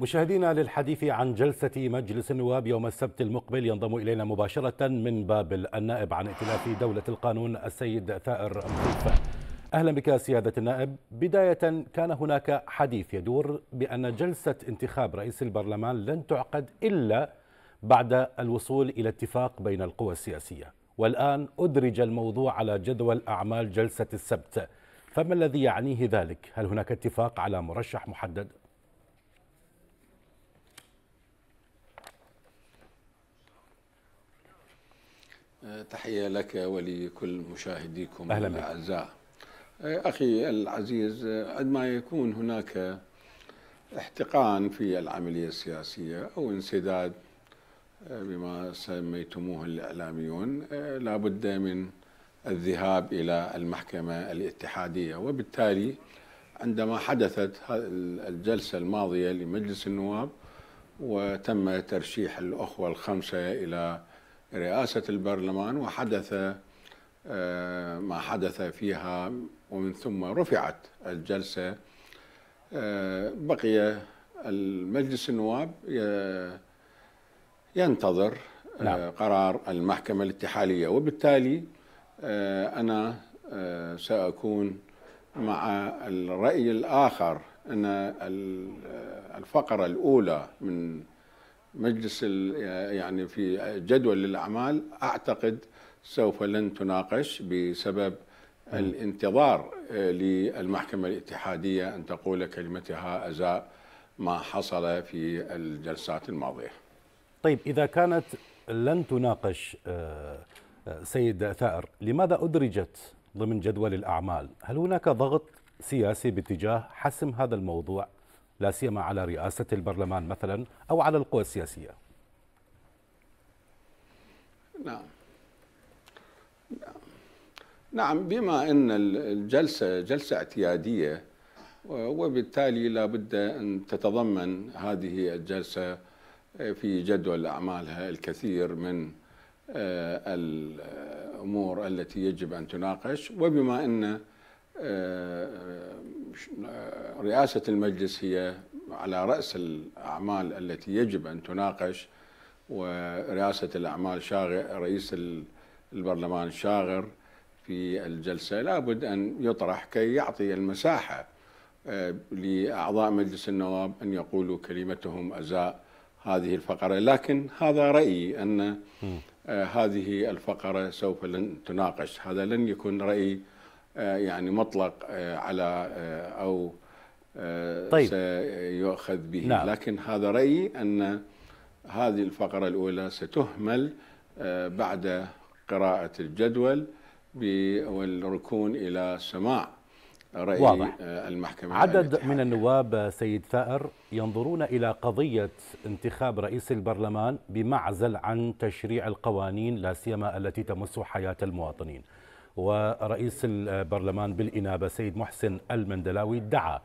مشاهدينا للحديث عن جلسة مجلس النواب يوم السبت المقبل ينضم إلينا مباشرة من بابل النائب عن ائتلاف دولة القانون السيد ثائر مخيفة أهلا بك سيادة النائب بداية كان هناك حديث يدور بأن جلسة انتخاب رئيس البرلمان لن تعقد إلا بعد الوصول إلى اتفاق بين القوى السياسية والآن أدرج الموضوع على جدول أعمال جلسة السبت فما الذي يعنيه ذلك؟ هل هناك اتفاق على مرشح محدد؟ تحية لك ولكل مشاهديكم أهلا الأعزاء أخي العزيز عندما يكون هناك احتقان في العملية السياسية أو انسداد آه، بما سميتموه الإعلاميون آه، لا بد من الذهاب إلى المحكمة الاتحادية وبالتالي عندما حدثت الجلسة الماضية لمجلس النواب وتم ترشيح الأخوة الخمسة إلى رئاسة البرلمان وحدث آه، ما حدث فيها ومن ثم رفعت الجلسة آه، بقي المجلس النواب آه، ينتظر نعم. قرار المحكمة الاتحالية وبالتالي أنا سأكون مع الرأي الآخر أن الفقرة الأولى من مجلس يعني في جدول الاعمال اعتقد سوف لن تناقش بسبب الانتظار آه، للمحكمه الاتحاديه ان تقول كلمتها ازاء ما حصل في الجلسات الماضيه. طيب اذا كانت لن تناقش آه، آه، سيد ثائر، لماذا ادرجت ضمن جدول الاعمال؟ هل هناك ضغط سياسي باتجاه حسم هذا الموضوع لا سيما على رئاسة البرلمان مثلا أو على القوى السياسية نعم نعم بما أن الجلسة جلسة اعتيادية وبالتالي لا بد أن تتضمن هذه الجلسة في جدول أعمالها الكثير من آه، الأمور التي يجب أن تناقش وبما أن آه، آه، رئاسة المجلس هي على رأس الأعمال التي يجب أن تناقش ورئاسة الأعمال شاغر رئيس البرلمان شاغر في الجلسة لابد أن يطرح كي يعطي المساحة آه، لأعضاء مجلس النواب أن يقولوا كلمتهم أزاء هذه الفقرة لكن هذا رأيي أن هذه الفقرة سوف لن تناقش هذا لن يكون رأيي آه، يعني مطلق آه، على آه، او طيب. سيؤخذ به نعم. لكن هذا رايي ان هذه الفقره الاولى ستهمل بعد قراءه الجدول والركون الى سماع راي واضح. المحكمه عدد من النواب سيد ثائر ينظرون الى قضيه انتخاب رئيس البرلمان بمعزل عن تشريع القوانين لا سيما التي تمس حياه المواطنين ورئيس البرلمان بالإنابة سيد محسن المندلاوي دعا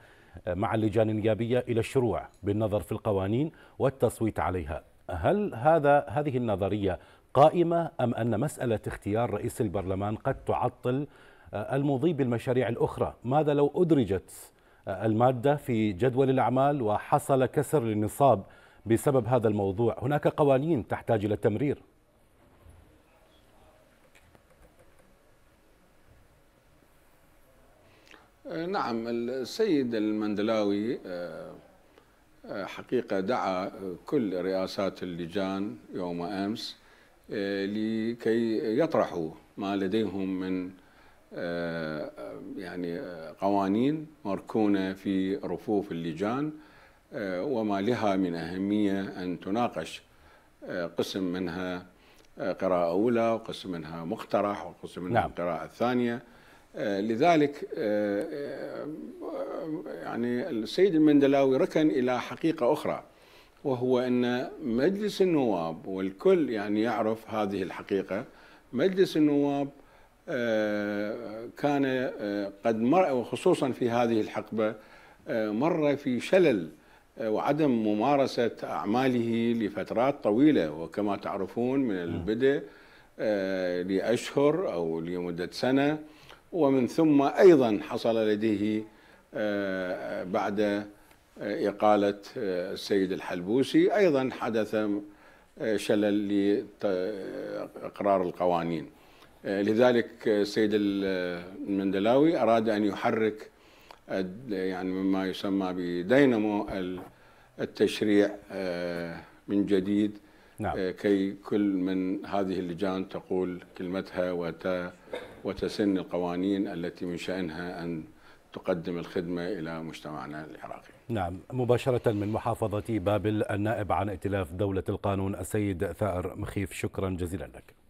مع اللجان النيابية إلى الشروع بالنظر في القوانين والتصويت عليها هل هذا هذه النظرية قائمة أم أن مسألة اختيار رئيس البرلمان قد تعطل المضي بالمشاريع الأخرى ماذا لو أدرجت المادة في جدول الأعمال وحصل كسر للنصاب بسبب هذا الموضوع هناك قوانين تحتاج إلى التمرير آه، نعم السيد المندلاوي آه، آه، حقيقة دعا كل رئاسات اللجان يوم أمس لكي يطرحوا ما لديهم من يعني قوانين مركونة في رفوف اللجان وما لها من أهمية أن تناقش قسم منها قراءة أولى وقسم منها مقترح وقسم منها نعم. قراءة ثانية آه، لذلك آه، آه، يعني السيد المندلاوي ركن الى حقيقه اخرى وهو ان مجلس النواب والكل يعني يعرف هذه الحقيقه مجلس النواب كان قد مر وخصوصا في هذه الحقبه مر في شلل وعدم ممارسه اعماله لفترات طويله وكما تعرفون من البدء لاشهر او لمده سنه ومن ثم أيضا حصل لديه آه، بعد آه، إقالة آه، السيد الحلبوسي أيضا حدث شلل لإقرار القوانين لذلك السيد المندلاوي أراد أن يحرك يعني مما يسمى بدينامو التشريع من جديد نعم. آه، كي كل من هذه اللجان تقول كلمتها وتسن القوانين التي من شأنها أن تقدم الخدمة إلى مجتمعنا العراقي نعم مباشرة من محافظة بابل النائب عن ائتلاف دولة القانون السيد ثائر مخيف شكرا جزيلا لك